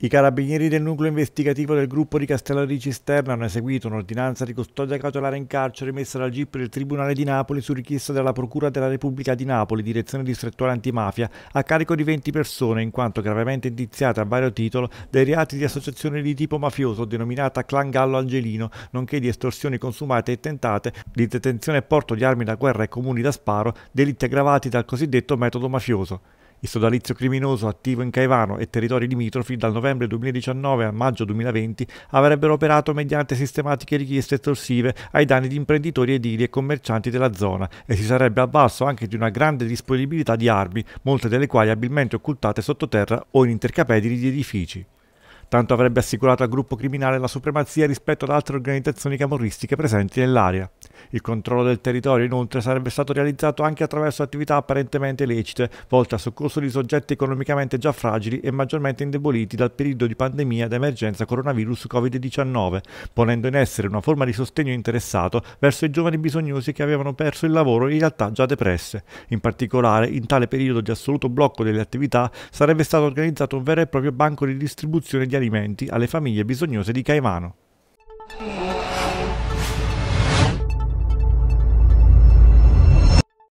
I carabinieri del nucleo investigativo del gruppo di Castello di Cisterna hanno eseguito un'ordinanza di custodia cautelare in carcere emessa dal GIP del Tribunale di Napoli su richiesta della Procura della Repubblica di Napoli, direzione distrettuale antimafia, a carico di 20 persone, in quanto gravemente indiziate a vario titolo dei reati di associazione di tipo mafioso denominata Clan Gallo Angelino, nonché di estorsioni consumate e tentate, di detenzione e porto di armi da guerra e comuni da sparo, delitti aggravati dal cosiddetto metodo mafioso. Il sodalizio criminoso attivo in Caivano e territori limitrofi dal novembre 2019 a maggio 2020 avrebbero operato mediante sistematiche richieste estorsive ai danni di imprenditori edili e commercianti della zona e si sarebbe avvalso anche di una grande disponibilità di armi, molte delle quali abilmente occultate sottoterra o in intercapedini di edifici. Tanto avrebbe assicurato al gruppo criminale la supremazia rispetto ad altre organizzazioni camorristiche presenti nell'area. Il controllo del territorio inoltre sarebbe stato realizzato anche attraverso attività apparentemente lecite, volte a soccorso di soggetti economicamente già fragili e maggiormente indeboliti dal periodo di pandemia ed emergenza coronavirus Covid-19, ponendo in essere una forma di sostegno interessato verso i giovani bisognosi che avevano perso il lavoro in realtà già depresse. In particolare, in tale periodo di assoluto blocco delle attività, sarebbe stato organizzato un vero e proprio banco di distribuzione di alimenti alle famiglie bisognose di Caimano.